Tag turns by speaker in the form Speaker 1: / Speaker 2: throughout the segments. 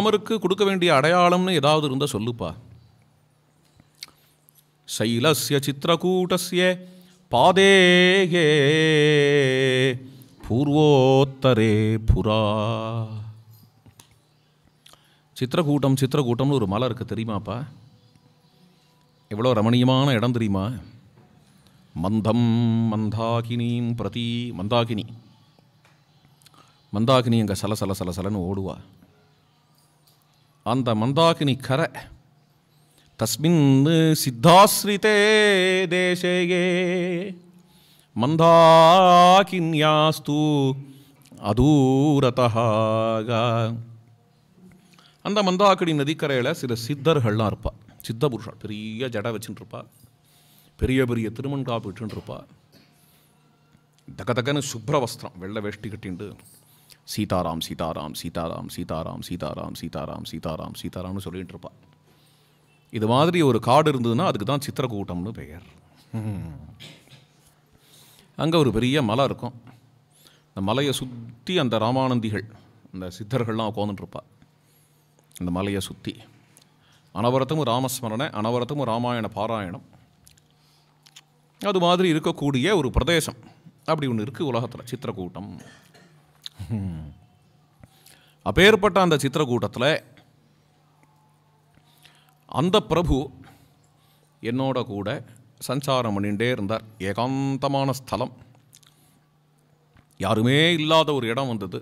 Speaker 1: ராமருக்கு கொடுக்க வேண்டிய அடையாளம்னு ஏதாவது இருந்தால் சொல்லுப்பா சைலஸ்ய சித்திரகூட்டசிய பாதேயே பூர்வோத்தரே புரா சித்திரக்கூட்டம் சித்திரக்கூட்டம்னு ஒரு மலை இருக்குது தெரியுமாப்பா எவ்வளோ ரமணீயமான இடம் தெரியுமா மந்தம் மந்தாகினியும் பிரதி மந்தாகினி மந்தாகினி அங்கே சல சல சல சலன்னு ஓடுவா அந்த மந்தாகினி கர தஸ்மின் சித்தாஸ்ரிதே தேசேயே மந்தாகின்யாஸ்து அதூரதாக அந்த மந்தாக்கடி நதிக்கரையில் சில சித்தர்கள்லாம் இருப்பாள் சித்த புருஷால் பெரிய ஜடை வச்சுட்டு இருப்பாள் பெரிய பெரிய திருமண் காப்பு இருப்பாள் தக்க தக்கன்னு சுப்ர வஸ்திரம் வெள்ளை வேஷ்டி கட்டிண்டு சீதாராம் சீதாராம் சீதாராம் சீதாராம் சீதாராம் சீதாராம் சீதாராம் சீதாராம்னு சொல்லிகிட்டு இருப்பாள் இது மாதிரி ஒரு காடு இருந்ததுன்னா அதுக்கு தான் சித்திரக்கூட்டம்னு பெயர் அங்கே ஒரு பெரிய மலை இருக்கும் அந்த மலையை சுற்றி அந்த ராமானந்திகள் அந்த சித்தர்கள்லாம் உட்காந்துட்டுருப்பா அந்த மலையை சுற்றி அனவரத்தமும் ராமஸ்மரணை அனவரத்தமும் ராமாயண பாராயணம் அது மாதிரி இருக்கக்கூடிய ஒரு பிரதேசம் அப்படி ஒன்று இருக்குது உலகத்தில் சித்திரக்கூட்டம் அப்பேற்பட்ட அந்த சித்திரக்கூட்டத்தில் அந்த பிரபு என்னோட கூட சஞ்சாரம் பண்ணிகிட்டே இருந்தார் ஏகாந்தமான ஸ்தலம் யாருமே இல்லாத ஒரு இடம் வந்தது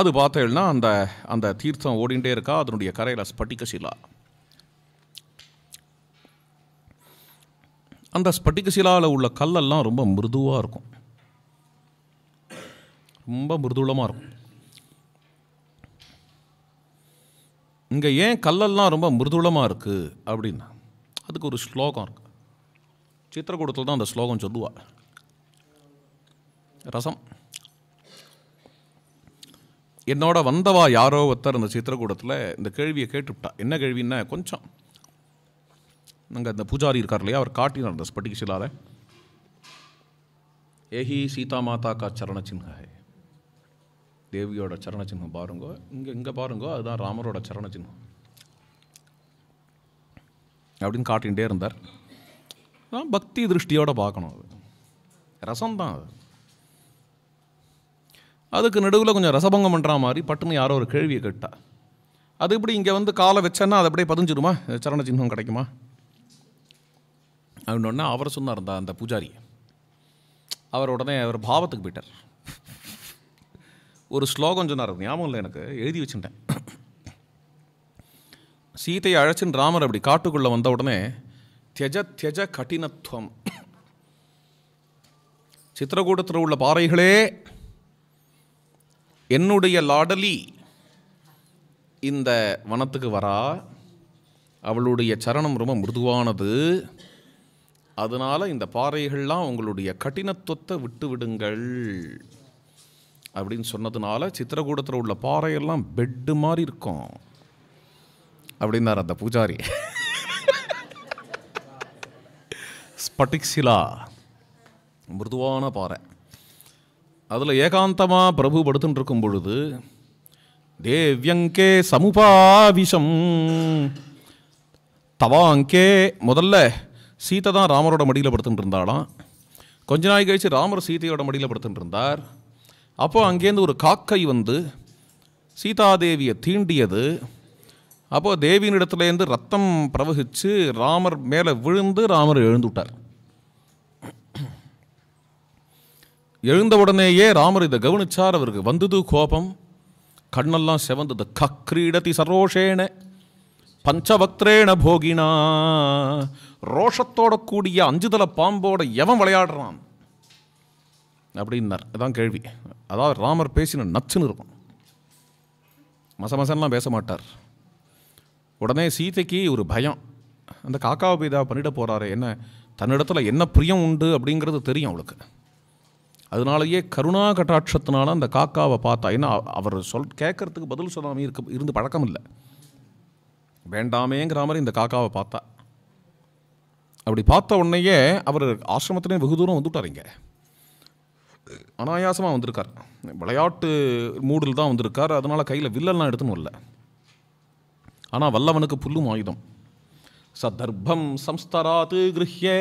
Speaker 1: அது பார்த்தேன்னா அந்த அந்த தீர்த்தம் ஓடிண்டே இருக்கா அதனுடைய கரையில் சிலா அந்த சிலாவில் உள்ள கல்லெல்லாம் ரொம்ப மிருதுவாக இருக்கும் ரொம்ப மிருதுளமாக இருக்கும் இங்கே ஏன் கல்லெல்லாம் ரொம்ப மிருதுளமாக இருக்குது அப்படின்னா அதுக்கு ஒரு ஸ்லோகம் இருக்குது சித்திரக்கூடத்தில் தான் அந்த ஸ்லோகம் சொல்லுவா ரசம் என்னோட வந்தவா யாரோ ஒருத்தர் அந்த சித்திரக்கூடத்தில் இந்த கேள்வியை கேட்டுவிட்டா என்ன கேள்வின்னா கொஞ்சம் நாங்கள் அந்த பூஜாரி இருக்கார் இல்லையா அவர் காட்டினார் அந்த ஸ்பட்டிக்கு ஏஹி சீதா மாதா கா சரண சின்ஹாய் தேவியோட சரண சின்னம் பாருங்கோ இங்கே இங்கே பாருங்கோ அதுதான் ராமரோட சரண சின்னம் அப்படின்னு காட்டிகிட்டே இருந்தார் நான் பக்தி திருஷ்டியோடு பார்க்கணும் அது ரசம் தான் அது அதுக்கு நடுவில் கொஞ்சம் ரசபங்கம் பண்ணுற மாதிரி பட்டுன்னு யாரோ ஒரு கேள்வியை கேட்டா அது இப்படி இங்கே வந்து காலை வச்சேன்னா அது அப்படியே பதிஞ்சிடுமா சரண சின்னம் கிடைக்குமா அப்படின்னோடனே அவர் சொன்னார் அந்த பூஜாரி அவர் உடனே அவர் பாவத்துக்கு போயிட்டார் ஒரு ஸ்லோகம் சொன்னார் ஞாபகம் இல்லை எனக்கு எழுதி வச்சுட்டேன் சீதையை அழைச்சின்னு ராமர் அப்படி காட்டுக்குள்ளே வந்த உடனே தியஜ தியஜ கடினத்துவம் சித்திரகூடத்தில் உள்ள பாறைகளே என்னுடைய லாடலி இந்த வனத்துக்கு வரா அவளுடைய சரணம் ரொம்ப மிருதுவானது அதனால் இந்த பாறைகள்லாம் உங்களுடைய கடினத்துவத்தை விட்டு விடுங்கள் அப்படின்னு சொன்னதுனால சித்திரகூடத்தில் உள்ள பாறையெல்லாம் பெட்டு மாதிரி இருக்கும் அப்படின்னார் அந்த பூஜாரி ஸ்பட்டிக்ஸிலா மிருதுவான பாறை அதில் ஏகாந்தமாக பிரபு படுத்துட்டு இருக்கும் பொழுது தேவ்யங்கே சமுபாவிஷம் தவாங்கே முதல்ல சீதை தான் ராமரோட மடியில் படுத்துட்டு இருந்தாலாம் கொஞ்ச நாள் கழித்து ராமர் சீதையோட மடியில் படுத்துட்டு இருந்தார் அப்போ அங்கேருந்து ஒரு காக்கை வந்து சீதாதேவியை தீண்டியது அப்போது தேவியினிடத்துலேருந்து ரத்தம் பிரவகித்து ராமர் மேலே விழுந்து ராமர் எழுந்துட்டார் எழுந்தவுடனேயே ராமர் இதை கவனித்தார் அவருக்கு வந்தது கோபம் கண்ணெல்லாம் செவந்தது கக்ரீடதி சரோஷேன பஞ்சபக்திரேன போகினா ரோஷத்தோட கூடிய அஞ்சுதல பாம்போட எவன் விளையாடுறான் அப்படின்னார் அதான் கேள்வி அதாவது ராமர் பேசின நச்சுன்னு இருக்கும் மச மசன்லாம் பேச மாட்டார் உடனே சீதைக்கு ஒரு பயம் அந்த காக்கா பீதா பண்ணிட போகிறாரு என்ன தன்னிடத்தில் என்ன பிரியம் உண்டு அப்படிங்கிறது தெரியும் அவளுக்கு அதனாலேயே கருணா கட்டாட்சத்தினால அந்த காக்காவை பார்த்தா ஏன்னா அவர் சொல் கேட்கறதுக்கு பதில் சொல்லாமல் இருக்க இருந்து பழக்கம் இல்லை வேண்டாமேங்கிற மாதிரி இந்த காக்காவை பார்த்தா அப்படி பார்த்த உடனேயே அவர் ஆசிரமத்திலேயே வெகு தூரம் வந்துவிட்டார் இங்கே அனாயாசமாக வந்திருக்கார் விளையாட்டு மூடில் தான் வந்திருக்கார் அதனால் கையில் வில்லெல்லாம் எடுத்துன்னு வரல ஆனால் வல்லவனுக்கு புல்லும் ஆயுதம் சதர்பம் சம்ஸ்தராத்து கிருஹ்யே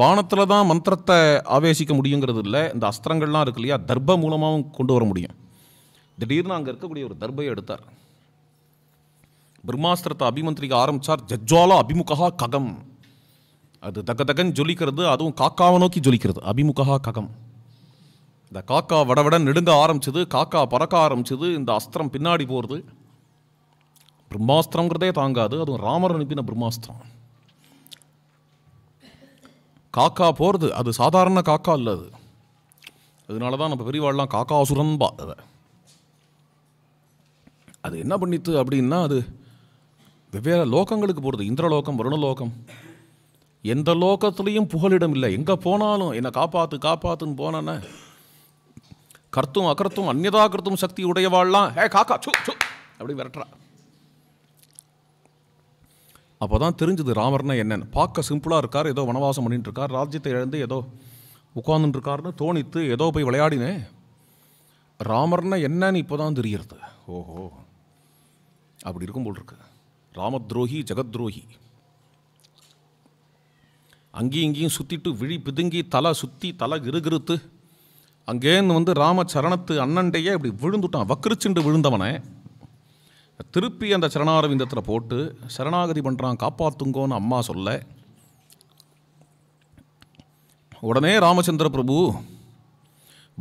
Speaker 1: பானத்தில் தான் மந்திரத்தை ஆவேசிக்க முடியுங்கிறது இல்லை இந்த அஸ்திரங்கள்லாம் இருக்கு இல்லையா தர்ப மூலமாகவும் கொண்டு வர முடியும் திடீர்னு அங்கே இருக்கக்கூடிய ஒரு தர்பையை எடுத்தார் பிரம்மாஸ்திரத்தை அபிமந்திரிக்க ஆரம்பித்தார் ஜஜ்வாலா அபிமுகா ககம் அது தக்க தக்கன்னு ஜொலிக்கிறது அதுவும் காக்காவை நோக்கி ஜொலிக்கிறது அபிமுகா ககம் இந்த காக்கா வடவட நெடுங்க ஆரம்பிச்சது காக்கா பறக்க ஆரம்பிச்சது இந்த அஸ்திரம் பின்னாடி போகிறது பிரம்மாஸ்திரங்கிறதே தாங்காது அதுவும் ராமர் அனுப்பின பிரம்மாஸ்திரம் காக்கா போகிறது அது சாதாரண காக்கா இல்லை அது அதனால தான் நம்ம பெரியவாள்லாம் காக்கா அசுரன்பா அதை அது என்ன பண்ணித்து அப்படின்னா அது வெவ்வேறு லோகங்களுக்கு போகிறது இந்திரலோகம் வருணலோகம் எந்த லோகத்துலேயும் புகலிடம் இல்லை எங்கே போனாலும் என்னை காப்பாற்று காப்பாற்றுன்னு போனானே கர்த்தும் அகர்த்தும் அந்நதா கருத்தும் சக்தி உடையவாள்லாம் ஹே காக்கா சு சு அப்படி விரட்டுறா அப்போ தான் தெரிஞ்சது ராமர்னா என்னென்னு பார்க்க சிம்பிளாக இருக்கார் ஏதோ வனவாசம் பண்ணிட்டு இருக்கார் ராஜ்யத்தை இழந்து ஏதோ உட்காந்துருக்காருன்னு தோணித்து ஏதோ போய் விளையாடினேன் ராமர்னா என்னன்னு இப்போ தான் தெரிகிறது ஓஹோ அப்படி இருக்கும் போல் இருக்கு ராமத்ரோஹி ஜெகத்ரோஹி அங்கேயும் இங்கேயும் சுற்றிட்டு விழி பிதுங்கி தலை சுற்றி தலை கிருகிருத்து அங்கேருந்து வந்து ராம சரணத்து அண்ணன்டையே இப்படி விழுந்துட்டான் வக்கரிச்சுண்டு விழுந்தவனே திருப்பி அந்த சரணாரவிந்தத்தில் போட்டு சரணாகதி பண்ணுறான் காப்பாற்றுங்கோன்னு அம்மா சொல்ல உடனே ராமச்சந்திர பிரபு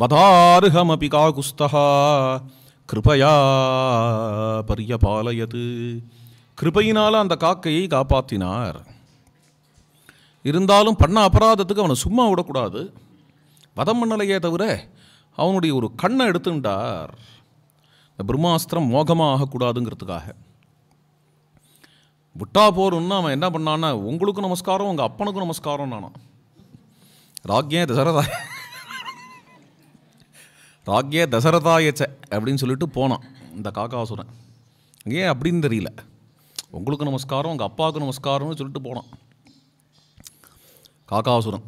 Speaker 1: வதாருகமபி காகுஸ்தா கிருபையா பரியபாலயது கிருபையினால் அந்த காக்கையை காப்பாற்றினார் இருந்தாலும் பண்ண அபராதத்துக்கு அவனை சும்மா விடக்கூடாது வதம் பண்ணலையே தவிர அவனுடைய ஒரு கண்ணை எடுத்துட்டார் இந்த பிரம்மாஸ்திரம் மோகமாக ஆகக்கூடாதுங்கிறதுக்காக விட்டா போறோன்னு அவன் என்ன பண்ணான்னா உங்களுக்கு நமஸ்காரம் உங்கள் அப்பனுக்கும் நமஸ்காரம் நானும் ராக்யே தசரதா ராக்யே தசரதாயச்ச அப்படின்னு சொல்லிட்டு போனான் இந்த காக்காசுரன் ஏன் அப்படின்னு தெரியல உங்களுக்கு நமஸ்காரம் உங்கள் அப்பாவுக்கு நமஸ்காரம்னு சொல்லிட்டு போனான் காக்காசுரம்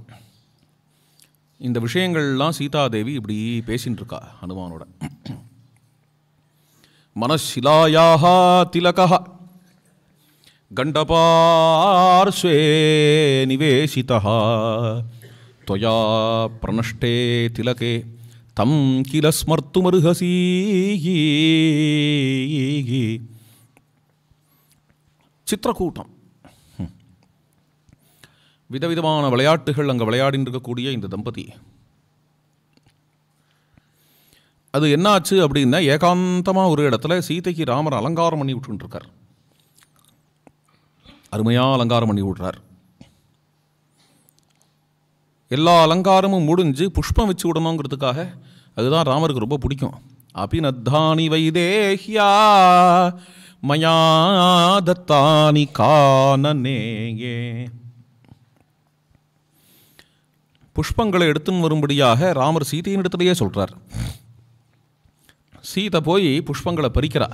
Speaker 1: இந்த விஷயங்கள்லாம் சீதாதேவி இப்படி பேசின்னு இருக்கா ஹனுமானோட மனசிலாயாக திலகா கண்டபார்ஸ்வே நிவேசிதா பிரனஷ்டே திலகே தம் கில ஸ்மர்த்து மருகசி சித்திரக்கூட்டம் விதவிதமான விளையாட்டுகள் அங்கே விளையாடின்றிருக்கக்கூடிய இந்த தம்பதி அது என்னாச்சு அப்படின்னா ஏகாந்தமாக ஒரு இடத்துல சீதைக்கு ராமர் அலங்காரம் பண்ணி விட்டுருக்கார் அருமையாக அலங்காரம் பண்ணி விடுறார் எல்லா அலங்காரமும் முடிஞ்சு புஷ்பம் வச்சு விடணுங்கிறதுக்காக அதுதான் ராமருக்கு ரொம்ப பிடிக்கும் அபிநத்தானி வைதேஹியா மயா தத்தானி கானநேயே புஷ்பங்களை எடுத்துன்னு வரும்படியாக ராமர் சீதையின் இடத்துலையே சொல்கிறார் சீதை போய் புஷ்பங்களை பறிக்கிறா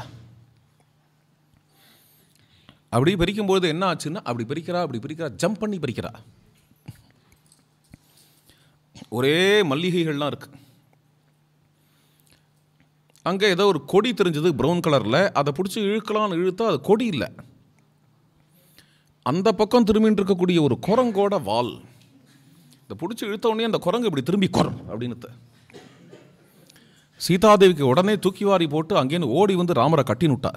Speaker 1: அப்படி பறிக்கும்போது என்ன ஆச்சுன்னா அப்படி பறிக்கிறா அப்படி பறிக்கிறா ஜம்ப் பண்ணி பறிக்கிறா ஒரே மல்லிகைகள்லாம் இருக்குது அங்கே ஏதோ ஒரு கொடி தெரிஞ்சது ப்ரௌன் கலரில் அதை பிடிச்சி இழுக்கலான்னு இழுத்தா அது கொடி இல்லை அந்த பக்கம் திரும்பின்னு இருக்கக்கூடிய ஒரு குரங்கோட வால் இதை பிடிச்சி உடனே அந்த குரங்கு இப்படி திரும்பி குரம் அப்படின்னு சீதாதேவிக்கு உடனே தூக்கி வாரி போட்டு அங்கேருந்து ஓடி வந்து ராமரை கட்டினுட்டா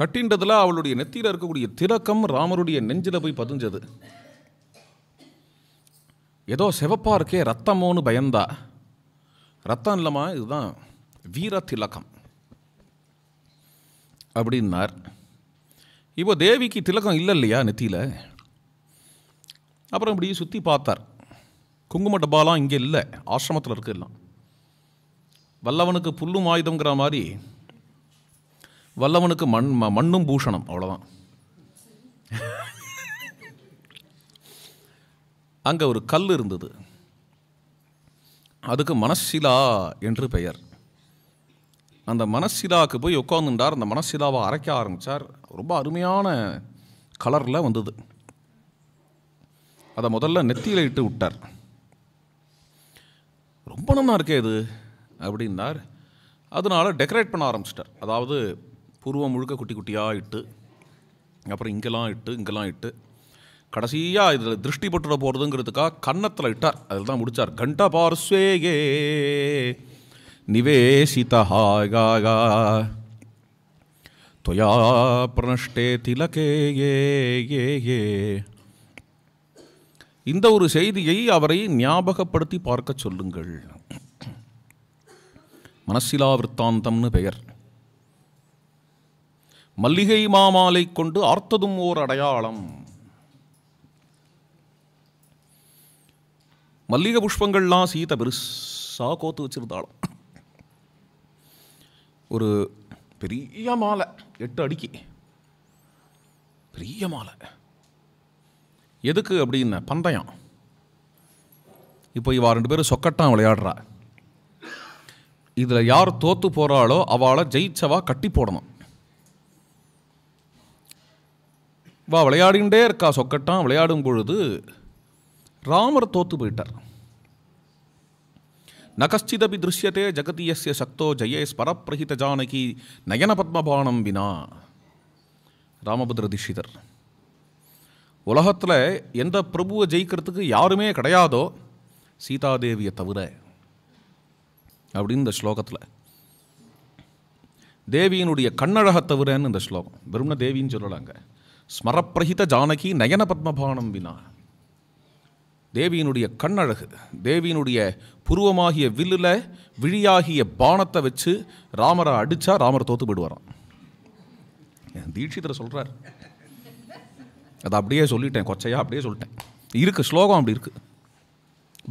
Speaker 1: கட்டின்றதில் அவளுடைய நெத்தியில் இருக்கக்கூடிய திலக்கம் ராமருடைய நெஞ்சில் போய் பதிஞ்சது ஏதோ செவப்பாக இருக்கே ரத்தமோன்னு பயந்தா ரத்தம் இல்லைம்மா இதுதான் வீர திலக்கம் அப்படின்னார் இப்போ தேவிக்கு திலக்கம் இல்லை இல்லையா நெத்தியில் அப்புறம் இப்படி சுற்றி பார்த்தார் குங்கும டப்பாலாம் இங்கே இல்லை ஆசிரமத்தில் இருக்குது எல்லாம் வல்லவனுக்கு புல்லும் ஆயுதங்கிற மாதிரி வல்லவனுக்கு மண் மண்ணும் பூஷணம் அவ்வளோதான் அங்கே ஒரு கல் இருந்தது அதுக்கு மனசிலா என்று பெயர் அந்த மனசிலாவுக்கு போய் உட்காந்துட்டார் அந்த மனசிலாவை அரைக்க ஆரம்பித்தார் ரொம்ப அருமையான கலரில் வந்தது அதை முதல்ல நெத்தியில் இட்டு விட்டார் ரொம்ப நல்லா இருக்கே இது அப்படின்னார் அதனால் டெக்கரேட் பண்ண ஆரம்பிச்சிட்டார் அதாவது பூர்வம் முழுக்க குட்டி குட்டியாக இட்டு அப்புறம் இங்கெல்லாம் இட்டு இங்கெல்லாம் இட்டு கடைசியாக இதில் திருஷ்டி பட்டுட போகிறதுங்கிறதுக்காக கன்னத்தில் இட்டார் அதில் தான் முடித்தார் கண்ட பார்ஸ்வேகே நிவேசிதாகா தொயா பிரனஷ்டே திலகே ஏ ஏ ஏ இந்த ஒரு செய்தியை அவரை ஞாபகப்படுத்தி பார்க்க சொல்லுங்கள் மனசிலா விற்த்தாந்தம்னு பெயர் மல்லிகை மாமாலை கொண்டு ஆர்த்ததும் ஓர் அடையாளம் மல்லிகை புஷ்பங்கள்லாம் சீத பெருசாக கோத்து வச்சிருந்தாலும் ஒரு பெரிய மாலை எட்டு அடிக்கு பெரிய மாலை எதுக்கு அப்படின்னு பந்தயம் இப்போ இவா ரெண்டு பேரும் சொக்கட்டான் விளையாடுறா இதில் யார் தோற்று போகிறாளோ அவளை ஜெயிச்சவா கட்டி போடணும் வா விளையாடிகிட்டே இருக்கா சொக்கட்டான் விளையாடும் பொழுது ராமர் தோற்று போயிட்டார் நகஸ்டிதபி திருஷ்யத்தே ஜெகதியஸ் சக்தோ ஜெயேஸ் பரப்பிரகித ஜானகி நயன பத்மபானம் வினா ராமபுத்திர தீஷிதர் உலகத்தில் எந்த பிரபுவை ஜெயிக்கிறதுக்கு யாருமே கிடையாதோ சீதாதேவியை தவிர அப்படின்னு இந்த ஸ்லோகத்தில் தேவியினுடைய கண்ணழக தவிரன்னு இந்த ஸ்லோகம் வெறும்ன தேவின்னு சொல்லலாங்க ஸ்மரப்பிரகித ஜானகி நயன பத்மபானம் வினா தேவியினுடைய கண்ணழகு தேவியினுடைய புருவமாகிய வில்லில் விழியாகிய பானத்தை வச்சு ராமரை அடித்தா ராமர் தோத்து போயிடுவாராம் தீட்சிதரை சொல்கிறார் அதை அப்படியே சொல்லிட்டேன் கொச்சையாக அப்படியே சொல்லிட்டேன் இருக்குது ஸ்லோகம் அப்படி இருக்குது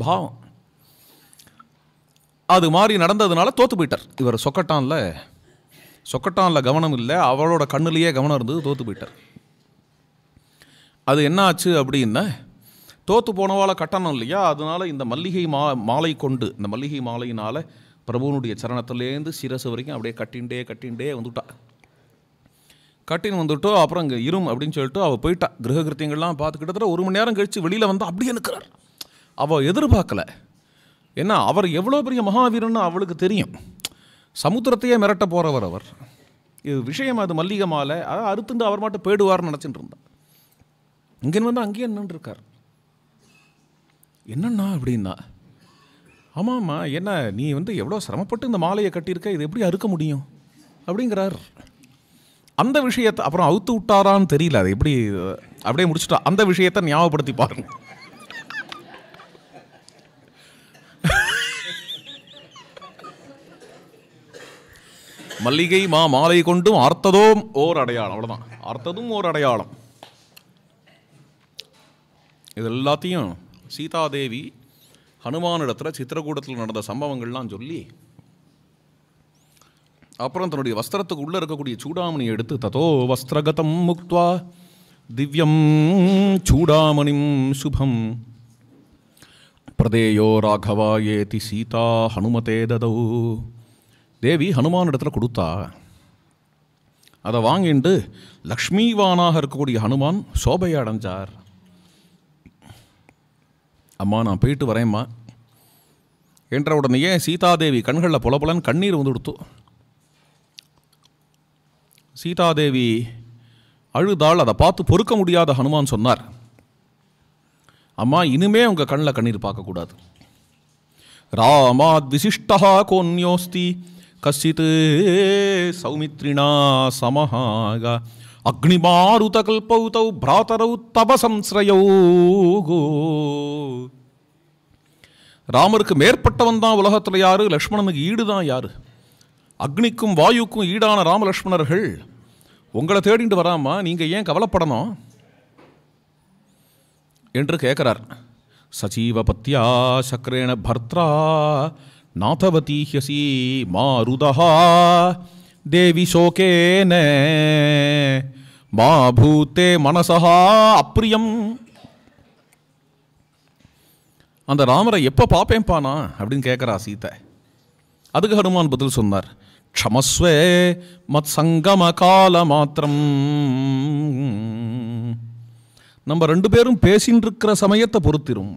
Speaker 1: பாவம் அது மாதிரி நடந்ததுனால தோற்று போயிட்டார் இவர் சொக்கட்டானில் சொக்கட்டானில் கவனம் இல்லை அவளோட கண்ணுலேயே கவனம் இருந்தது தோற்று போயிட்டார் அது என்ன ஆச்சு அப்படின்னா தோற்று போனவால கட்டணம் இல்லையா அதனால் இந்த மல்லிகை மா மாலை கொண்டு இந்த மல்லிகை மாலையினால் பிரபுவனுடைய சரணத்துலேருந்து சிரசு வரைக்கும் அப்படியே கட்டின்ண்டே கட்டின்ண்டே வந்துட்டா கட்டின்னு வந்துட்டோ அப்புறம் இங்கே இரும் அப்படின்னு சொல்லிட்டு அவள் போயிட்டா கிரக கிருத்தியங்கள்லாம் பார்த்து கிட்டத்தட்ட ஒரு மணி நேரம் கழித்து வெளியில் வந்து அப்படியே நிற்கிறார் அவள் எதிர்பார்க்கலை ஏன்னா அவர் எவ்வளோ பெரிய மகாவீரன்னு அவளுக்கு தெரியும் சமுத்திரத்தையே மிரட்ட போகிறவர் அவர் இது விஷயம் அது மல்லிகை மாலை அதை அறுத்துண்டு அவர் மட்டும் போயிடுவார்னு நினச்சிட்டு இருந்தார் இங்கே வந்து அங்கேயே நின்றுருக்கார் என்னண்ணா அப்படின்னா ஆமாம்மா என்ன நீ வந்து எவ்வளோ சிரமப்பட்டு இந்த மாலையை கட்டியிருக்க இது எப்படி அறுக்க முடியும் அப்படிங்கிறார் அந்த விஷயத்தை அப்புறம் அவுத்து விட்டாரான்னு தெரியல அது எப்படி அப்படியே முடிச்சுட்டா அந்த விஷயத்தை ஞாபகப்படுத்தி பாருங்க மல்லிகை மா மாலை கொண்டும் அர்த்ததும் ஓர் அடையாளம் அவ்வளோதான் அர்த்ததும் ஓர் அடையாளம் இது எல்லாத்தையும் சீதாதேவி ஹனுமானிடத்தில் சித்திரக்கூடத்தில் நடந்த சம்பவங்கள்லாம் சொல்லி அப்புறம் தன்னுடைய வஸ்திரத்துக்கு உள்ளே இருக்கக்கூடிய சூடாமணி எடுத்து ததோ வஸ்திரகதம் முக்துவா திவ்யம் சூடாமணிம் சுபம் பிரதேயோ ராகவா ஏதி சீதா ஹனுமதே ததோ தேவி ஹனுமான் இடத்துல கொடுத்தா அதை வாங்கிட்டு லக்ஷ்மிவானாக இருக்கக்கூடிய ஹனுமான் சோபையை அடைஞ்சார் அம்மா நான் போயிட்டு வரேம்மா என்ற உடனேயே சீதாதேவி கண்களில் புலபுலன் கண்ணீர் வந்து கொடுத்தோம் சீதாதேவி அழுதால் அதை பார்த்து பொறுக்க முடியாத ஹனுமான் சொன்னார் அம்மா இனிமே உங்கள் கண்ணில் கண்ணீர் பார்க்கக்கூடாது ராமாத் விசிஷ்டா கோன்யோஸ்தி கசித்து சௌமித்ரிணா சமஹாக அக்னிமாருத கல்பௌதௌ பிராதரௌ தப ராமருக்கு மேற்பட்டவன் தான் உலகத்தில் யாரு லக்ஷ்மணனுக்கு ஈடுதான் யாரு அக்னிக்கும் வாயுக்கும் ஈடான ராமலக்ஷ்மணர்கள் உங்களை தேடிட்டு வராமா நீங்கள் ஏன் கவலைப்படணும் என்று கேட்குறார் சச்சீவ பத்தியா சக்கரேண பர்த்ரா நாதவதீஹ்யசி மாருதா தேவி சோகேன மா பூத்தே மனசா அப்பிரியம் அந்த ராமரை எப்போ பார்ப்பேன்ப்பானா அப்படின்னு கேட்குறா சீத்தை அதுக்கு ஹனுமான் பதில் சொன்னார் மத் சங்கம கால மாத்திரம் நம்ம ரெண்டு பேரும் பேசின்றிருக்கிற சமயத்தை பொறுத்திரும்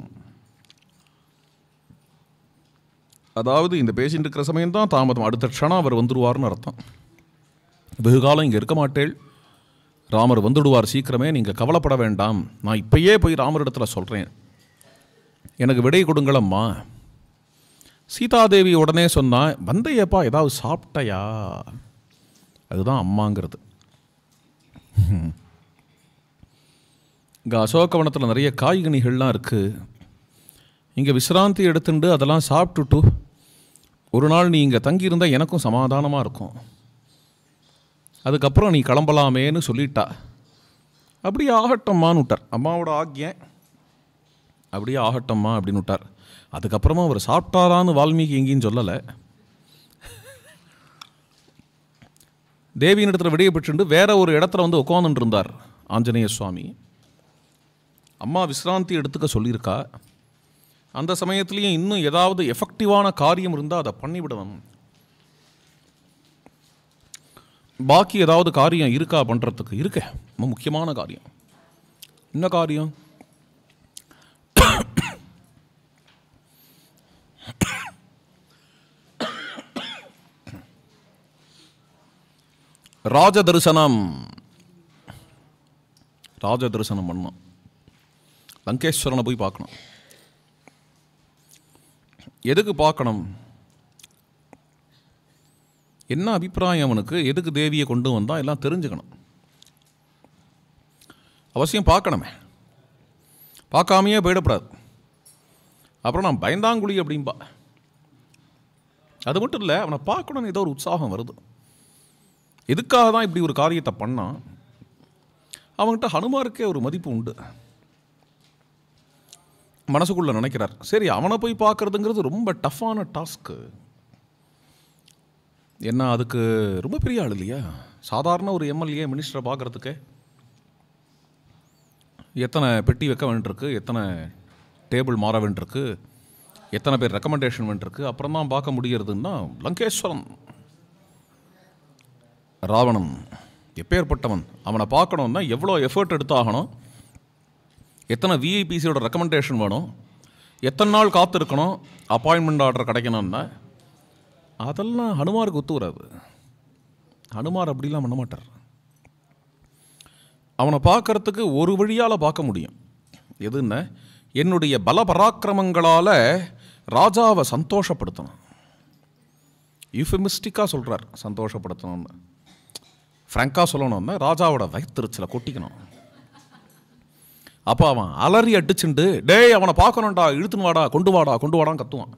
Speaker 1: அதாவது இந்த பேசின்றிருக்கிற இருக்கிற சமயம் தான் தாமதம் அடுத்த க்ஷணம் அவர் வந்துடுவார்னு அர்த்தம் வெகு காலம் இங்கே இருக்க மாட்டேள் ராமர் வந்துடுவார் சீக்கிரமே நீங்கள் கவலைப்பட வேண்டாம் நான் இப்பயே போய் ராமர் இடத்துல சொல்கிறேன் எனக்கு விடை கொடுங்களம்மா சீதாதேவி உடனே சொன்னால் வந்தையப்பா ஏதாவது சாப்பிட்டையா அதுதான் அம்மாங்கிறது இங்கே அசோகவனத்தில் நிறைய காய்கனிகள்லாம் இருக்குது இங்கே விசிராந்தி எடுத்துட்டு அதெல்லாம் சாப்பிட்டுட்டு ஒரு நாள் நீ இங்கே தங்கியிருந்தால் எனக்கும் சமாதானமாக இருக்கும் அதுக்கப்புறம் நீ கிளம்பலாமேன்னு சொல்லிட்டா அப்படியே ஆகட்டம்மான்னு விட்டார் அம்மாவோட ஆக்யன் அப்படியே ஆகட்டம்மா அப்படின்னு விட்டார் அதுக்கப்புறமா அவர் சாப்பிட்டாரான்னு வால்மீகி எங்கேயும் சொல்லலை தேவியின் இடத்துல விடையை பெற்றுண்டு வேற ஒரு இடத்துல வந்து உட்காந்துட்டு இருந்தார் ஆஞ்சநேய சுவாமி அம்மா விசிராந்தி எடுத்துக்க சொல்லியிருக்கா அந்த சமயத்துலேயும் இன்னும் ஏதாவது எஃபெக்டிவான காரியம் இருந்தால் அதை பண்ணிவிடணும் பாக்கி ஏதாவது காரியம் இருக்கா பண்ணுறதுக்கு இருக்க ரொம்ப முக்கியமான காரியம் என்ன காரியம் ராஜ தரிசனம் ராஜ தரிசனம் பண்ணணும் லங்கேஸ்வரனை போய் பார்க்கணும் எதுக்கு பார்க்கணும் என்ன அபிப்பிராயம் அவனுக்கு எதுக்கு தேவியை கொண்டு வந்தால் எல்லாம் தெரிஞ்சுக்கணும் அவசியம் பார்க்கணுமே பார்க்காமையே போயிடப்படாது அப்புறம் நான் பயந்தாங்குழி அப்படின்பா அது மட்டும் இல்லை அவனை பார்க்கணும்னு ஏதோ ஒரு உற்சாகம் வருது எதுக்காக தான் இப்படி ஒரு காரியத்தை பண்ணால் அவங்ககிட்ட ஹனுமாருக்கே ஒரு மதிப்பு உண்டு மனசுக்குள்ளே நினைக்கிறார் சரி அவனை போய் பார்க்குறதுங்கிறது ரொம்ப டஃப்பான டாஸ்க்கு என்ன அதுக்கு ரொம்ப பெரிய ஆள் இல்லையா சாதாரண ஒரு எம்எல்ஏ மினிஸ்டரை பார்க்குறதுக்கு எத்தனை பெட்டி வைக்க வேண்டியிருக்கு எத்தனை டேபிள் மாற வேண்டியிருக்கு எத்தனை பேர் ரெக்கமெண்டேஷன் வேண்டியிருக்கு அப்புறம் தான் பார்க்க முடிகிறதுன்னா லங்கேஸ்வரம் ராவணன் எப்பேற்பட்டவன் அவனை பார்க்கணுன்னா எவ்வளோ எஃபர்ட் எடுத்தாகணும் எத்தனை விஐபிசியோட ரெக்கமெண்டேஷன் வேணும் எத்தனை நாள் காத்திருக்கணும் அப்பாயின்மெண்ட் ஆர்டர் கிடைக்கணும்னா அதெல்லாம் ஹனுமாருக்கு ஒத்து வராது ஹனுமார் அப்படிலாம் பண்ண மாட்டார் அவனை பார்க்கறதுக்கு ஒரு வழியால் பார்க்க முடியும் எதுன்னா என்னுடைய பல பராக்கிரமங்களால் ராஜாவை சந்தோஷப்படுத்தணும் யூஃபெமிஸ்டிக்காக சொல்கிறார் சந்தோஷப்படுத்தணும்னு ஃப்ரங்காக சொல்லணும்னா ராஜாவோட வயிற்றுச்சில கொட்டிக்கணும் அப்போ அவன் அலறி அடிச்சுண்டு டேய் அவனை பார்க்கணும்டா இழுத்துன்னு வாடா கொண்டு வாடா கொண்டு வாடான்னு கத்துவான்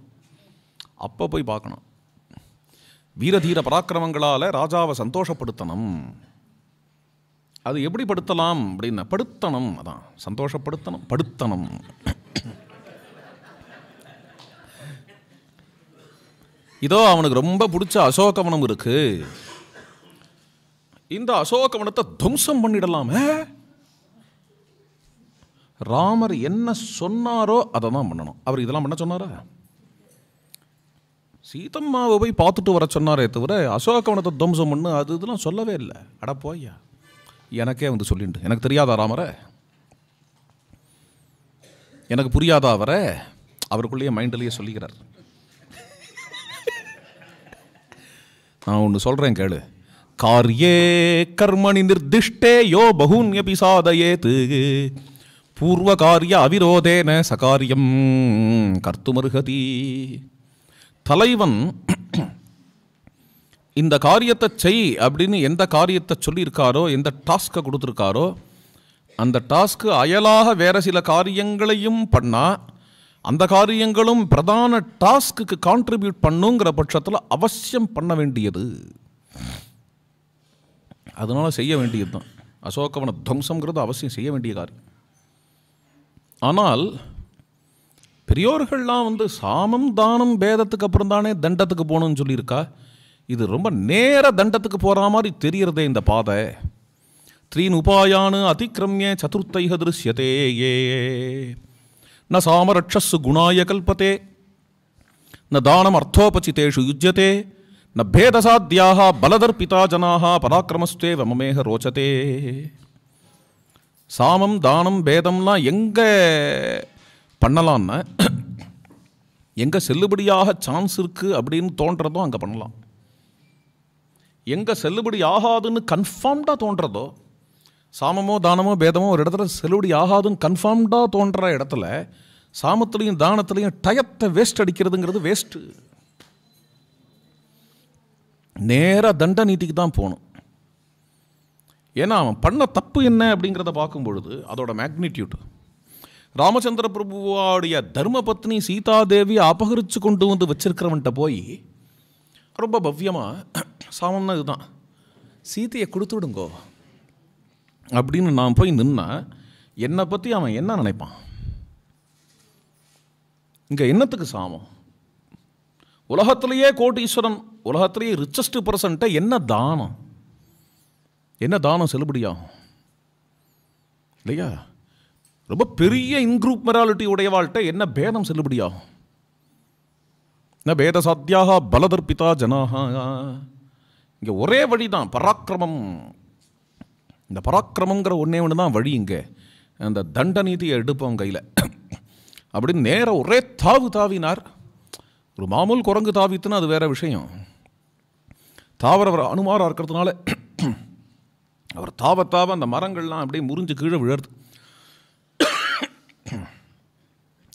Speaker 1: அப்போ போய் பார்க்கணும் வீரதீர பராக்கிரமங்களால் ராஜாவை சந்தோஷப்படுத்தணும் அது எப்படி படுத்தலாம் அப்படின்னா படுத்தணும் அதான் சந்தோஷப்படுத்தணும் படுத்தணும் இதோ அவனுக்கு ரொம்ப பிடிச்ச அசோகவனம் இருக்குது இந்த அசோக துவம்சம் பண்ணிடலாமே ராமர் என்ன சொன்னாரோ அதை தான் பண்ணணும் அவர் இதெல்லாம் பண்ண சொன்னாரா சீதம்மாவை போய் பார்த்துட்டு வர சொன்னாரே தவிர அசோகவனத்தை துவம்சம் பண்ணு அது இதெல்லாம் சொல்லவே இல்லை அடப்போய்யா எனக்கே வந்து சொல்லிட்டு எனக்கு தெரியாதா ராமரை எனக்கு புரியாதா அவரை அவருக்குள்ளேயே மைண்ட்லேயே சொல்லிக்கிறார் நான் ஒன்று சொல்கிறேன் கேளு காரியே கர்மணி நிர்திஷ்டே யோ பகூன்யபி பூர்வ காரிய அவிரோதேன சகாரியம் கர்த்துமருகதி தலைவன் இந்த காரியத்தை செய் அப்படின்னு எந்த காரியத்தை சொல்லியிருக்காரோ எந்த டாஸ்க்கை கொடுத்துருக்காரோ அந்த டாஸ்க்கு அயலாக வேறு சில காரியங்களையும் பண்ணால் அந்த காரியங்களும் பிரதான டாஸ்க்குக்கு கான்ட்ரிபியூட் பண்ணுங்கிற பட்சத்தில் அவசியம் பண்ண வேண்டியது அதனால் செய்ய வேண்டியது தான் அசோகவன துவம்சங்கிறது அவசியம் செய்ய வேண்டிய காரியம் ஆனால் பெரியோர்கள்லாம் வந்து சாமம் தானம் பேதத்துக்கு அப்புறம் தானே தண்டத்துக்கு போகணும்னு சொல்லியிருக்கா இது ரொம்ப நேர தண்டத்துக்கு போகிற மாதிரி தெரியறதே இந்த பாதை த்ரீன் உபாயானு அதிக்கிரமிய சதுர்த்தைக திருஷ்யதே ந சாமரட்சஸ்ஸு குணாய கல்பத்தே ந தானம் அர்த்தோபச்சித்தேஷு யுஜ்யத்தே ந பலதர் பலதர்பிதா ஜனாக பராக்கிரமஸ்தே வமமேக ரோச்சதே சாமம் தானம் பேதம்லாம் எங்கே பண்ணலான்னா எங்கே செல்லுபடியாக சான்ஸ் இருக்குது அப்படின்னு தோன்றதோ அங்கே பண்ணலாம் எங்கே செல்லுபடி ஆகாதுன்னு கன்ஃபார்ம்டாக தோன்றதோ சாமமோ தானமோ பேதமோ ஒரு இடத்துல செல்லுபடி ஆகாதுன்னு கன்ஃபார்ம்டாக தோன்ற இடத்துல சாமத்துலேயும் தானத்துலேயும் டயத்தை வேஸ்ட் அடிக்கிறதுங்கிறது வேஸ்ட்டு நேராக தண்ட நீதிக்கு தான் போகணும் ஏன்னா அவன் பண்ண தப்பு என்ன அப்படிங்கிறத பார்க்கும் பொழுது அதோட மேக்னிடியூட் ராமச்சந்திர பிரபுவாவுடைய தர்ம பத்னி சீதாதேவியை அபகரித்து கொண்டு வந்து வச்சிருக்கிறவன்ட்ட போய் ரொம்ப பவ்யமாக சாமன்னா இதுதான் சீத்தையை கொடுத்து விடுங்கோ அப்படின்னு நான் போய் நின்னா என்னை பற்றி அவன் என்ன நினைப்பான் இங்கே என்னத்துக்கு சாமம் உலகத்திலேயே கோட்டீஸ்வரன் உலகத்திலேயே ரிச்சஸ்ட் பர்சன்ட்டை என்ன தானம் என்ன தானம் செல்லுபடியாகும் இல்லையா ரொம்ப பெரிய இன்க்ரூப் மெராலிட்டி உடையவாழ்கிட்ட என்ன பேதம் செல்லுபடியாகும் என்ன பேத சாத்தியாக பலதர்பிதா ஜனாக இங்கே ஒரே வழி தான் பராக்கிரமம் இந்த பராக்கிரமங்கிற ஒன்றே ஒன்று தான் வழி இங்கே அந்த தண்ட நீதியை எடுப்போம் கையில் அப்படின்னு நேராக ஒரே தாவு தாவினார் ஒரு மாமூல் குரங்கு தாவித்துன்னா அது வேறு விஷயம் தாவர அவர் அனுமாராக இருக்கிறதுனால அவர் தாவ தாவ அந்த மரங்கள்லாம் அப்படியே முறிஞ்சு கீழே விழருது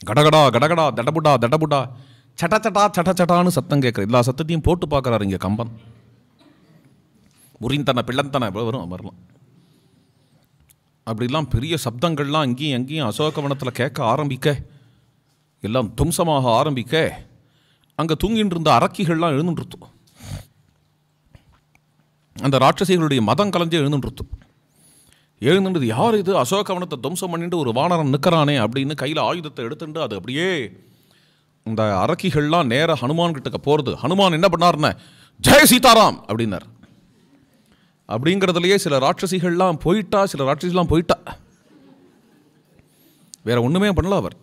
Speaker 1: கடகடா கடகடா தடபுடா தடபுடா சட்ட சட்டா சட்ட சட்டான்னு சத்தம் கேட்குற எல்லா சத்தத்தையும் போட்டு பார்க்குறாரு இங்கே கம்பன் முறிந்தன பிள்ளந்தன எவ்வளோ வரும் வரலாம் அப்படிலாம் பெரிய சப்தங்கள்லாம் அங்கேயும் அங்கேயும் அசோகவனத்தில் கேட்க ஆரம்பிக்க எல்லாம் தும்சமாக ஆரம்பிக்க அங்கே தூங்கின்றிருந்த அரக்கிகள்லாம் எழுந்துருத்து அந்த ராட்சசிகளுடைய மதம் கலைஞ்சு எழுந்துருத்து எழுந்துன்றது யார் இது அசோகவனத்தை துவம்சம் பண்ணிட்டு ஒரு வானரன் நிற்கிறானே அப்படின்னு கையில் ஆயுதத்தை எடுத்துட்டு அது அப்படியே இந்த அரக்கிகள்லாம் நேர ஹனுமான் கிட்டக்க போகிறது ஹனுமான் என்ன பண்ணார்னே ஜெய சீதாராம் அப்படின்னார் அப்படிங்கிறதுலையே சில ராட்சசிகள்லாம் போயிட்டா சில ராட்சசிலாம் போயிட்டா வேற ஒன்றுமே பண்ணல அவர்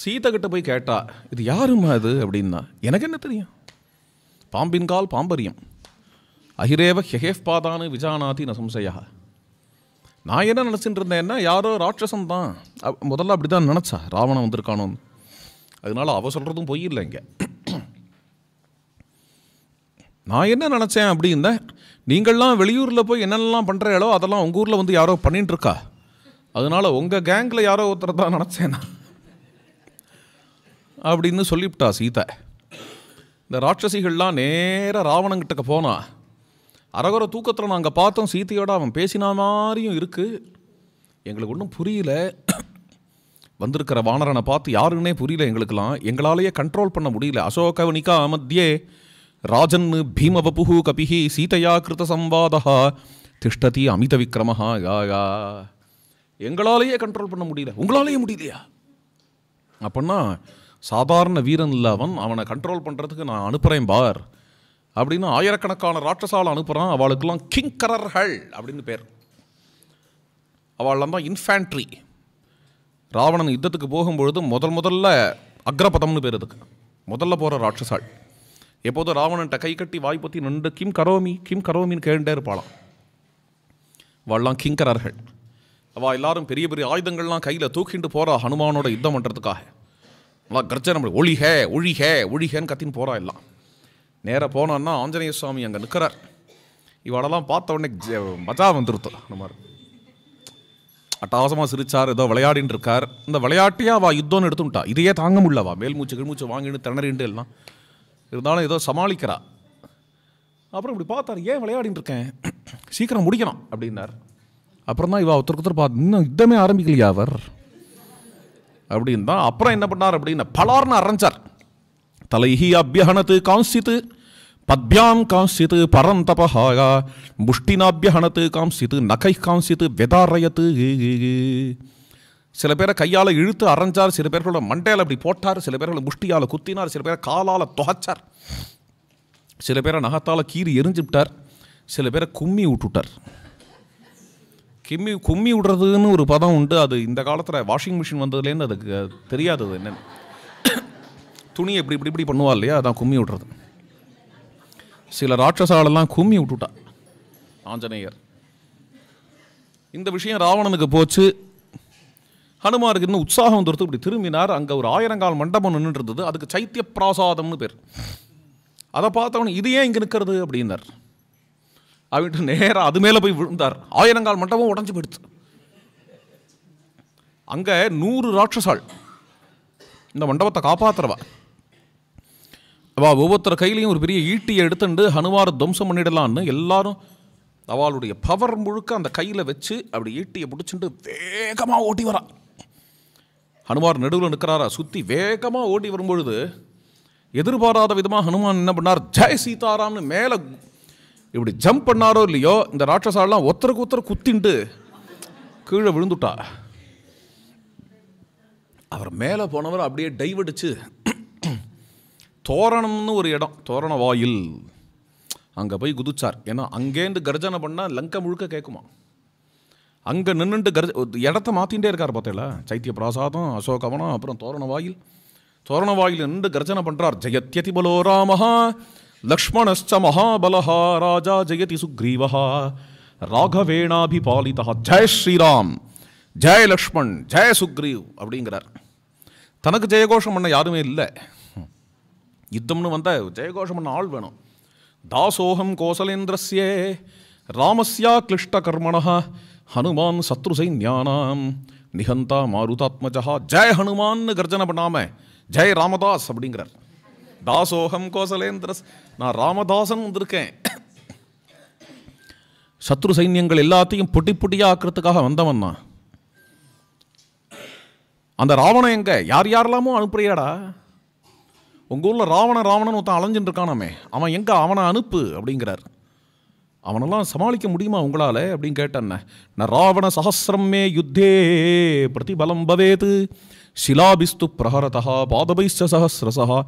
Speaker 1: சீத்தை கிட்ட போய் கேட்டா இது யாருமா அது அப்படின்னா எனக்கு என்ன தெரியும் பாம்பின் கால் பாம்பரியம் அஹிரேவ ஹெஹேஃப் பாதானு விஜானாதி நசம்சையா நான் என்ன நினச்சிட்டு இருந்தேன்னா யாரோ ராட்சசம் தான் முதல்ல அப்படி தான் நினச்சா ராவணன் வந்திருக்கானோன்னு அதனால அவ சொல்கிறதும் பொய் இல்லை இங்கே நான் என்ன நினச்சேன் அப்படின்னா நீங்கள்லாம் வெளியூரில் போய் என்னென்னலாம் பண்ணுறீங்களோ அதெல்லாம் உங்கள் ஊரில் வந்து யாரோ பண்ணிட்டுருக்கா அதனால் உங்கள் கேங்கில் யாரோ ஒருத்தர் தான் நினச்சேன்னா அப்படின்னு சொல்லிவிட்டா சீதை இந்த ராட்சசிகள்லாம் நேராக ராவணங்கிட்டக்க போனா அரகுர தூக்கத்தில் நாங்கள் பார்த்தோம் சீத்தையோட அவன் பேசினா மாதிரியும் இருக்குது எங்களுக்கு ஒன்றும் புரியல வந்திருக்கிற வானரனை பார்த்து யாருன்னே புரியல எங்களுக்கெல்லாம் எங்களாலேயே கண்ட்ரோல் பண்ண முடியல அசோகவனிகா மத்தியே ராஜன் பீமபபுகு கபிஹி சீதையா கிருத சம்பாதா திஷ்டதி அமித விக்ரமஹா யாயா எங்களாலேயே கண்ட்ரோல் பண்ண முடியல உங்களாலேயே முடியலையா அப்படின்னா சாதாரண வீரன் இல்லை அவன் அவனை கண்ட்ரோல் பண்ணுறதுக்கு நான் அனுப்புகிறேன் பார் அப்படின்னு ஆயிரக்கணக்கான ராட்சசால் அனுப்புகிறான் அவளுக்கெல்லாம் கிங்கரர்கள் அப்படின்னு பேர் அவள்லாம் தான் இன்ஃபேண்ட்ரி ராவணன் யுத்தத்துக்கு போகும்பொழுது முதல் முதல்ல அக்ரபதம்னு பேர் அதுக்கு முதல்ல போகிற ராட்சசாள் எப்போதும் ராவணன்ட்ட கை கட்டி வாய் பற்றி நின்று கிம் கரோமி கிம் கரோமின்னு கேண்டே இருப்பாளாம் அவள்லாம் கிங்கரர்கள் அவள் எல்லாரும் பெரிய பெரிய ஆயுதங்கள்லாம் கையில் தூக்கிட்டு போகிறா ஹனுமானோட யுத்தம் பண்ணுறதுக்காக எல்லாம் கர்ஜனை நம்மளுக்கு ஒழிக ஒழிக ஒழிகன்னு கத்தின்னு போகிறா எல்லாம் நேராக போனோன்னா ஆஞ்சநேய சுவாமி அங்கே நிற்கிறார் இவளெல்லாம் பார்த்த உடனே மஜா வந்துருத்தோம் அந்த மாதிரி அட்டாவசமாக சிரிச்சார் ஏதோ விளையாடின்னு இருக்கார் இந்த விளையாட்டையே வா யுத்தம்னு எடுத்துட்டா இதையே தாங்க முடியலவா மூச்சு கிழமூச்சு வாங்கின்னு திணறிண்டு எல்லாம் இருந்தாலும் ஏதோ சமாளிக்கிறா அப்புறம் இப்படி பார்த்தார் ஏன் விளையாடின்னு இருக்கேன் சீக்கிரம் முடிக்கணும் அப்படின்னார் அப்புறம் தான் இவா ஒருத்தருக்கு ஒருத்தர் பார்த்து இன்னும் யுத்தமே ஆரம்பிக்கலையா அவர் அப்படின்னு தான் அப்புறம் என்ன பண்ணார் அப்படின்னா பலார்னு அரைஞ்சார் தலைஹி அபியஹனத்து காம்சித்து பத்பியாம் காம்சித்து பரந்தபஹாயா முஷ்டினாபியஹனத்து காம்சித்து நகை காம்சித்து வெதாரயத்து சில பேரை கையால் இழுத்து அரைஞ்சார் சில பேர்களோட மண்டையில் அப்படி போட்டார் சில பேர்களை முஷ்டியால் குத்தினார் சில பேரை காலால் தொகைச்சார் சில பேரை நகத்தால் கீறி எரிஞ்சு விட்டார் சில பேரை கும்மி விட்டுட்டார் கிம்மி கும்மி விடுறதுன்னு ஒரு பதம் உண்டு அது இந்த காலத்தில் வாஷிங் மிஷின் வந்ததுலேருந்து அதுக்கு தெரியாதது என்னென்னு துணி எப்படி இப்படி இப்படி பண்ணுவா இல்லையா அதான் கும்மி விடுறது சில ராட்சசாலெல்லாம் கும்மி விட்டுட்டா ஆஞ்சநேயர் இந்த விஷயம் ராவணனுக்கு போச்சு ஹனுமாருக்கு இன்னும் உற்சாகம் வந்துடுத்து இப்படி திரும்பினார் அங்கே ஒரு ஆயிரங்கால் மண்டபம் இருந்தது அதுக்கு சைத்திய பிராசாதம்னு பேர் அதை பார்த்தவன் இது ஏன் இங்கே நிற்கிறது அப்படின்னார் அப்படின்ட்டு நேராக அது மேலே போய் விழுந்தார் ஆயிரங்கால் மண்டபம் உடஞ்சி போயிடுச்சு அங்கே நூறு ராட்சசாள் இந்த மண்டபத்தை காப்பாற்றுறவா அவள் ஒவ்வொருத்தர் கையிலையும் ஒரு பெரிய ஈட்டியை எடுத்துட்டு ஹனுமார் துவம்சம் பண்ணிடலான்னு எல்லாரும் அவளுடைய பவர் முழுக்க அந்த கையில் வச்சு அப்படி ஈட்டியை பிடிச்சிட்டு வேகமாக ஓட்டி வரா ஹனுமார் நடுவில் நிற்கிறாரா சுற்றி வேகமாக ஓட்டி வரும்பொழுது எதிர்பாராத விதமாக ஹனுமான் என்ன பண்ணார் ஜெய் சீதாராம்னு மேலே இப்படி ஜம்ப் பண்ணாரோ இல்லையோ இந்த ராட்சசாலாம் ஒத்தருக்கு ஒருத்தர் குத்தின்ட்டு கீழே விழுந்துட்டா அவர் மேலே போனவர் அப்படியே டைவடிச்சு தோரணம்னு ஒரு இடம் தோரண வாயில் அங்கே போய் குதிச்சார் ஏன்னா அங்கேருந்து கர்ஜனை பண்ணால் லங்கை முழுக்க கேட்குமா அங்கே நின்றுட்டு கர்ஜ இடத்த மாற்றிகிட்டே இருக்கார் பார்த்தேல சைத்திய பிரசாதம் அசோகவனம் அப்புறம் தோரண வாயில் தோரண வாயில் நின்று கர்ஜனை பண்ணுறார் ஜெயத்யதி பலோராமஹா लक्ष्मणश्च महाबलः राजा जयति सुग्रीवः ராகவேணாபிபாலிதா ஜெய் ஸ்ரீராம் ஜெய் லக்ஷ்மண் ஜெய் சுக்ரீவ் அப்படிங்கிறார் தனக்கு ஜெயகோஷம் பண்ண யாருமே இல்லை யுத்தம்னு வந்தால் ஜெயகோஷம் பண்ண ஆள் வேணும் தாசோகம் கோசலேந்திரஸ்யே ராமஸ்யா கிளிஷ்ட கர்மணா ஹனுமான் சத்ரு சைன்யானாம் நிகந்தா மாருதாத்மஜா ஜெய் ஹனுமான்னு கர்ஜனை பண்ணாமல் ஜெய் ராமதாஸ் அப்படிங்கிறார் தாசோகம் கோசலேந்திரஸ் நான் ராமதாசன் வந்திருக்கேன் சத்ரு சைன்யங்கள் எல்லாத்தையும் பொட்டி பொட்டியாக ஆக்கிறதுக்காக வந்தவன் நான் அந்த ராவணன் எங்கே யார் யாரெல்லாமோ அனுப்புறியாடா உங்கள் ஊரில் ராவண ராவணன் ஒருத்தன் அலைஞ்சுட்டு இருக்கானாமே அவன் எங்கே அவனை அனுப்பு அப்படிங்கிறார் அவனெல்லாம் சமாளிக்க முடியுமா உங்களால் அப்படின்னு கேட்டேன்ன நான் ராவண சஹசிரமே யுத்தே பிரதிபலம் பவேது சிலாபிஸ்து பிரஹரதா பாதபைஸ்ட சஹசிரசா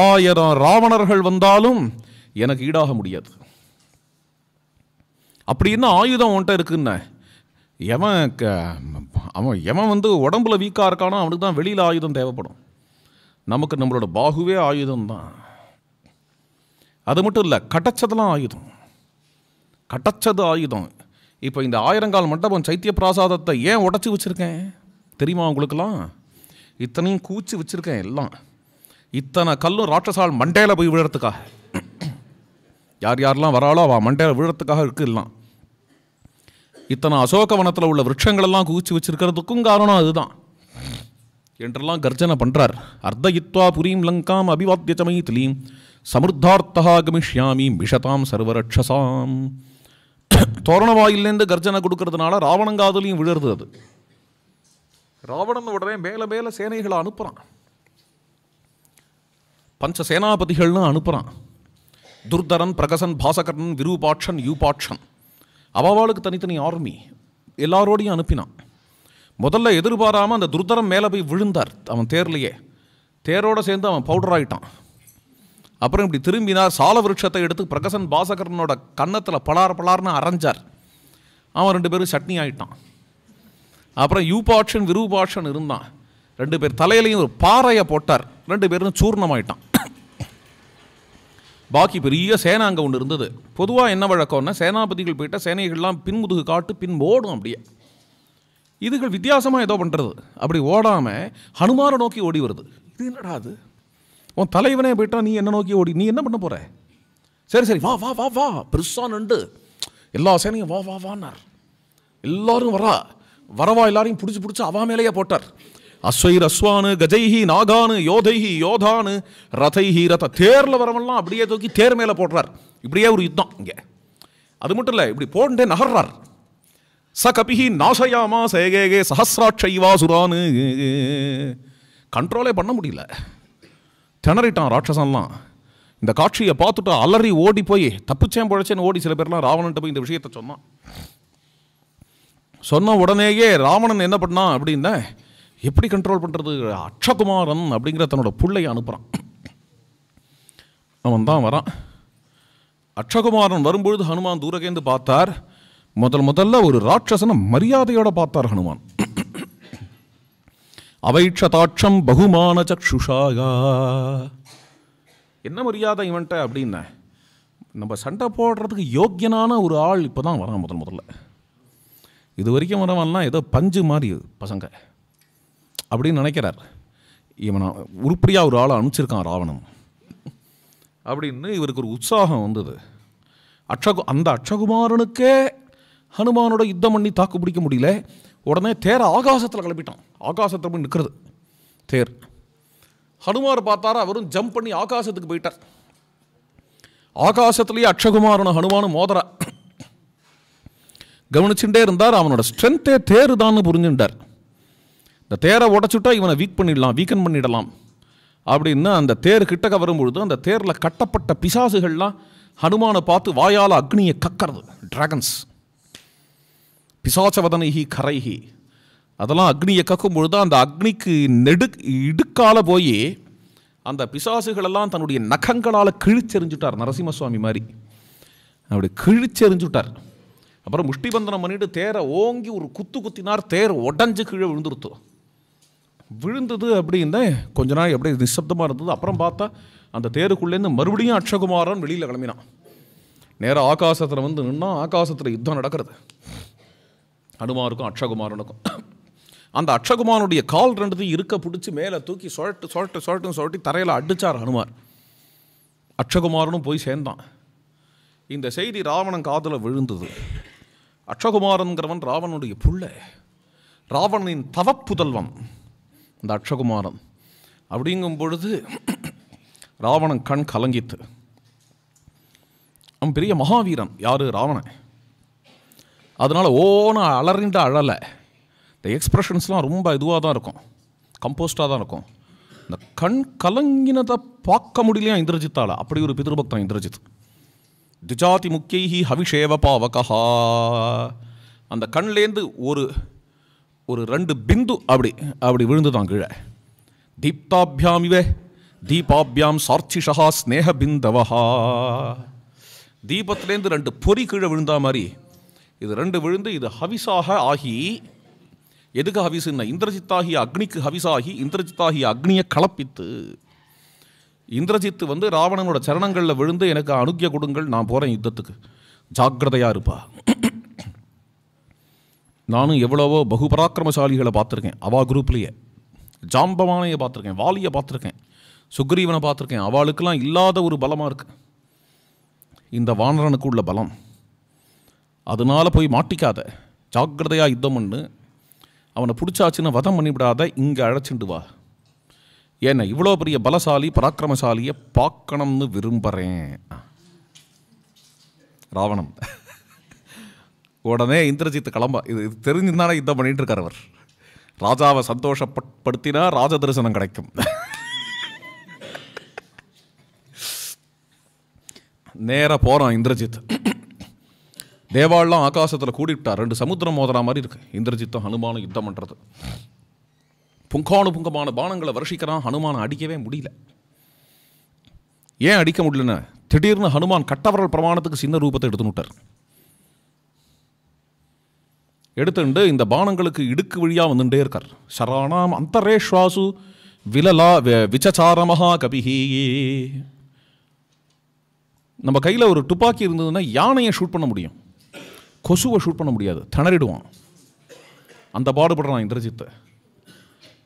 Speaker 1: ஆயிரம் ராவணர்கள் வந்தாலும் எனக்கு ஈடாக முடியாது அப்படி என்ன ஆயுதம் உன்ட்ட இருக்குன்ன எவன் அவன் எவன் வந்து உடம்புல வீக்காக இருக்கானோ அவனுக்கு தான் வெளியில் ஆயுதம் தேவைப்படும் நமக்கு நம்மளோட பாகுவே ஆயுதம் தான் அது மட்டும் இல்லை கடைச்சதெல்லாம் ஆயுதம் கட்டச்சது ஆயுதம் இப்போ இந்த ஆயிரங்கால் மண்டபம் சைத்திய பிராசாதத்தை ஏன் உடச்சி வச்சுருக்கேன் தெரியுமா உங்களுக்கெல்லாம் இத்தனையும் கூச்சி வச்சுருக்கேன் எல்லாம் இத்தனை கல்லும் ராட்சசால் மண்டையில் போய் விழுறதுக்காக யார் யாரெல்லாம் வராளோ அவள் மண்டையில் விழுறதுக்காக இருக்குது எல்லாம் இத்தனை அசோகவனத்தில் உள்ள விருட்சங்களெல்லாம் கூச்சி வச்சிருக்கிறதுக்கும் காரணம் அதுதான் என்றெல்லாம் கர்ஜனை பண்ணுறார் அர்த்தயித்வா புரியும் லங்காம் அபிவாத்திய சமயத்திலீம் கமிஷ்யாமி மிஷதாம் சர்வரட்சசாம் தோரண வாயிலேருந்து கர்ஜனை கொடுக்கறதுனால ராவணங்காதலையும் விழுறது அது ராவணன் உடனே மேலே மேலே சேனைகளை அனுப்புகிறான் பஞ்ச சேனாபதிகள்னு அனுப்புகிறான் துர்தரன் பிரகசன் பாசகரன் விருபாட்சன் யூபாட்சன் அவாவாளுக்கு தனித்தனி ஆர்மி எல்லாரோடையும் அனுப்பினான் முதல்ல எதிர்பாராமல் அந்த துர்தரம் மேலே போய் விழுந்தார் அவன் தேர்லையே தேரோடு சேர்ந்து அவன் பவுடர் ஆகிட்டான் அப்புறம் இப்படி திரும்பினார் சால விருட்சத்தை எடுத்து பிரகசன் பாசகரனோட கன்னத்தில் பலார் பலார்னு அரைஞ்சார் அவன் ரெண்டு பேரும் சட்னி ஆகிட்டான் அப்புறம் யூபாட்சன் விருபாட்சன் இருந்தான் ரெண்டு பேர் தலையிலையும் ஒரு பாறையை போட்டார் ரெண்டு பேரும் சூர்ணமாயிட்டான் பாக்கி பெரிய சேனா அங்கே ஒன்று இருந்தது பொதுவாக என்ன வழக்கம்னா சேனாபதிகள் போயிட்டால் சேனைகள்லாம் பின்முதுகு காட்டு பின் ஓடும் அப்படியே இதுகள் வித்தியாசமாக ஏதோ பண்ணுறது அப்படி ஓடாமல் ஹனுமானை நோக்கி ஓடி வருது இது என்னடா அது உன் தலைவனே போயிட்டா நீ என்ன நோக்கி ஓடி நீ என்ன பண்ண போகிற சரி சரி வா வா வா வா பெருசாக நண்டு எல்லா சேனையும் வா வா வானார் எல்லாரும் வரா வரவா எல்லாரையும் பிடிச்சி பிடிச்சி அவா மேலேயே போட்டார் அஸ்வைர் அஸ்வானு கஜைஹி நாகானு யோதைஹி யோதானு ரதைஹி ரத தேரில் வரவெல்லாம் அப்படியே தூக்கி தேர் மேலே போடுறார் இப்படியே ஒரு யுத்தம் இங்கே அது மட்டும் இல்லை இப்படி போண்டே நகர்றார் ச கபிஹி நாசயாமா சேகேகே சஹசிராட்சைவா சுரானு கண்ட்ரோலே பண்ண முடியல திணறிட்டான் ராட்சசன்லாம் இந்த காட்சியை பார்த்துட்டு அலறி ஓடி போய் தப்புச்சேன் பழச்சேன்னு ஓடி சில பேர்லாம் ராவணன்ட்ட போய் இந்த விஷயத்த சொன்னான் சொன்ன உடனேயே ராவணன் என்ன பண்ணான் அப்படின்னா எப்படி கண்ட்ரோல் பண்ணுறது அக்ஷகுமாரன் அப்படிங்கிற தன்னோட புள்ளையை அனுப்புகிறான் அவன் தான் வரான் அக்ஷகுமாரன் வரும்பொழுது ஹனுமான் தூரகேந்து பார்த்தார் முதல் முதல்ல ஒரு ராட்சசனை மரியாதையோடு பார்த்தார் ஹனுமான் அவைட்சதாட்சம் பகுமான சக்ஷுஷாகா என்ன மரியாதை இவன்ட்ட அப்படின்ன நம்ம சண்டை போடுறதுக்கு யோக்கியனான ஒரு ஆள் இப்போ தான் வரான் முதல் முதல்ல இது வரைக்கும் வரவன்லாம் ஏதோ பஞ்சு மாதிரி பசங்க அப்படின்னு நினைக்கிறார் இவனை உருப்படியாக ஒரு ஆளை அனுப்பிச்சிருக்கான் ராவணம் அப்படின்னு இவருக்கு ஒரு உற்சாகம் வந்தது அக்ஷகு அந்த அக்ஷகுமாரனுக்கே ஹனுமானோட யுத்தம் பண்ணி தாக்கு பிடிக்க முடியல உடனே தேரை ஆகாசத்தில் கிளப்பிட்டான் ஆகாசத்தில் போய் நிற்கிறது தேர் ஹனுமார் பார்த்தாரா அவரும் ஜம்ப் பண்ணி ஆகாசத்துக்கு போயிட்டார் ஆகாசத்துலேயே அக்ஷகுமாரனும் ஹனுமானும் மோதரா கவனிச்சுட்டே இருந்தார் அவனோட ஸ்ட்ரென்த்தே தேர் தான்னு புரிஞ்சுட்டார் இந்த தேரை உடச்சுட்டா இவனை வீக் பண்ணிடலாம் வீக்கன் பண்ணிடலாம் அப்படின்னு அந்த தேர் கிட்டக்க வரும்பொழுது அந்த தேரில் கட்டப்பட்ட பிசாசுகள்லாம் ஹனுமானை பார்த்து வாயால் அக்னியை கக்கிறது ட்ராகன்ஸ் பிசாச்சவதனைகி கரைகி அதெல்லாம் அக்னியை கக்கும் பொழுது அந்த அக்னிக்கு நெடு இடுக்கால போய் அந்த பிசாசுகளெல்லாம் தன்னுடைய நகங்களால் கிழிச்செறிஞ்சுட்டார் நரசிம்மசுவாமி மாதிரி அப்படி கிழிச்செறிஞ்சுட்டார் அப்புறம் முஷ்டிபந்தனம் பண்ணிட்டு தேரை ஓங்கி ஒரு குத்து குத்தினார் தேர் உடஞ்சு கீழே விழுந்துருத்து விழுந்தது அப்படின்னா கொஞ்ச நாள் அப்படியே நிசப்தமாக இருந்தது அப்புறம் பார்த்தா அந்த தேருக்குள்ளேருந்து மறுபடியும் அக்ஷகுமாரன் வெளியில் கிளம்பினான் நேராக ஆகாசத்தில் வந்து நின்னால் ஆகாசத்தில் யுத்தம் நடக்கிறது ஹனுமானுக்கும் அக்ஷகுமாரனுக்கும் அந்த அக்ஷகுமாரனுடைய கால் ரெண்டு இருக்க பிடிச்சி மேலே தூக்கி சொழட்டு சொழட்டு சொழட்டுன்னு சொல்லிட்டு தரையில் அடித்தார் ஹனுமார் அக்ஷகுமாரனும் போய் சேர்ந்தான் இந்த செய்தி ராவணன் காதில் விழுந்தது அக்ஷகுமாரன்கிறவன் ராவனுடைய புள்ளை ராவணனின் தவப்புதல்வன் இந்த அக்ஷகுமாரன் அப்படிங்கும் பொழுது ராவணன் கண் கலங்கித்து அவன் பெரிய மகாவீரன் யார் ராவணன் அதனால் ஓன அலறின்ற அழலை இந்த எக்ஸ்ப்ரெஷன்ஸ்லாம் ரொம்ப இதுவாக தான் இருக்கும் கம்போஸ்டாக தான் இருக்கும் இந்த கண் கலங்கினதை பார்க்க முடியலையா இந்திரஜித்தால் அப்படி ஒரு பிதிருபக்தன் இந்திரஜித் திஜாதி முக்கியி ஹவிஷேவ பாவகா அந்த கண்லேருந்து ஒரு ஒரு ரெண்டு பிந்து அப்படி அப்படி விழுந்துதான் கீழே தீப்தாபியாம் இவே தீபாபியாம் சார்ச்சிஷா ஸ்னேக பிந்தவஹா தீபத்திலேருந்து ரெண்டு பொறி கீழே விழுந்தா மாதிரி இது ரெண்டு விழுந்து இது ஹவிசாக ஆகி எதுக்கு ஹவிசுன்னா இந்திரஜித்தாகிய அக்னிக்கு ஹவிசாகி இந்திரஜித்தாகிய அக்னியை கலப்பித்து இந்திரஜித்து வந்து ராவணனோட சரணங்களில் விழுந்து எனக்கு அனுக்கிய கொடுங்கள் நான் போகிறேன் யுத்தத்துக்கு ஜாக்கிரதையாக இருப்பா நானும் எவ்வளவோ பகு பராக்கிரமசாலிகளை பார்த்துருக்கேன் அவா குரூப்லேயே ஜாம்பவானையை பார்த்துருக்கேன் வாலியை பார்த்துருக்கேன் சுக்ரீவனை பார்த்துருக்கேன் அவளுக்கெல்லாம் இல்லாத ஒரு பலமாக இருக்குது இந்த வானரனுக்கு உள்ள பலம் அதனால் போய் மாட்டிக்காத ஜாக்கிரதையாக யுத்தம் பண்ணு அவனை பிடிச்சாச்சுன்னு வதம் பண்ணிவிடாத இங்கே அழைச்சிண்டு வா ஏன்னா இவ்வளோ பெரிய பலசாலி பராக்கிரமசாலியை பார்க்கணும்னு விரும்புகிறேன் ராவணம் உடனே இந்திரஜித் கிளம்ப இது இது யுத்தம் பண்ணிகிட்டு இருக்கார் அவர் ராஜாவை சந்தோஷப்படுத்தினா ராஜ தரிசனம் கிடைக்கும் நேராக போகிறான் இந்திரஜித் தேவாலாம் ஆகாசத்தில் கூடிவிட்டார் ரெண்டு சமுத்திரம் மோதுறா மாதிரி இருக்குது இந்திரஜித்தும் ஹனுமானும் யுத்தம் பண்ணுறது புங்கானு புங்கமான பானங்களை வருஷிக்கிறான் ஹனுமானை அடிக்கவே முடியல ஏன் அடிக்க முடியலன்னு திடீர்னு ஹனுமான் கட்டவரல் பிரமாணத்துக்கு சின்ன ரூபத்தை எடுத்து விட்டார் எடுத்துட்டு இந்த பானங்களுக்கு இடுக்கு வழியாக வந்துட்டே இருக்கார் சரணாம் அந்தரேஷ்வாசு விலலா விச்சசாரமஹா கபிஹி நம்ம கையில் ஒரு துப்பாக்கி இருந்ததுன்னா யானையை ஷூட் பண்ண முடியும் கொசுவை ஷூட் பண்ண முடியாது திணறிடுவான் அந்த பாடுபடுறான் இந்திரஜித்தை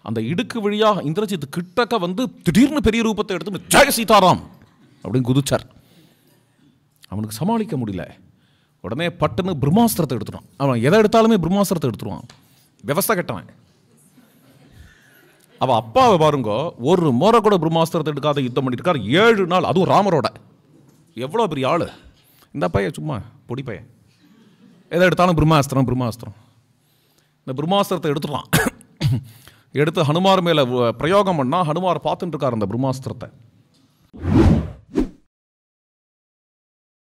Speaker 1: அந்த இடுக்கு வழியாக இந்திரஜித் கிட்டக்க வந்து திடீர்னு பெரிய ரூபத்தை எடுத்து ஜெய சீதாராம் அப்படின்னு குதிச்சார் அவனுக்கு சமாளிக்க முடியல உடனே பட்டுன்னு பிரம்மாஸ்திரத்தை எடுத்துருவான் அவன் எதை எடுத்தாலுமே பிரம்மாஸ்திரத்தை எடுத்துடுவான் விவசாய கட்டவன் அவள் அப்பாவை பாருங்க ஒரு முறை கூட பிரம்மாஸ்திரத்தை எடுக்காத யுத்தம் பண்ணியிருக்கார் ஏழு நாள் அதுவும் ராமரோட எவ்வளோ பெரிய ஆள் இந்த பையன் சும்மா பொடி பையன் எதை எடுத்தாலும் பிரம்மாஸ்திரம் பிரம்மாஸ்திரம் இந்த பிரம்மாஸ்திரத்தை எடுத்துடலாம் எடுத்து ஹனுமார் மேலே பிரயோகம் பண்ணால் ஹனுமார் பார்த்துட்டுருக்கார் அந்த பிரம்மாஸ்திரத்தை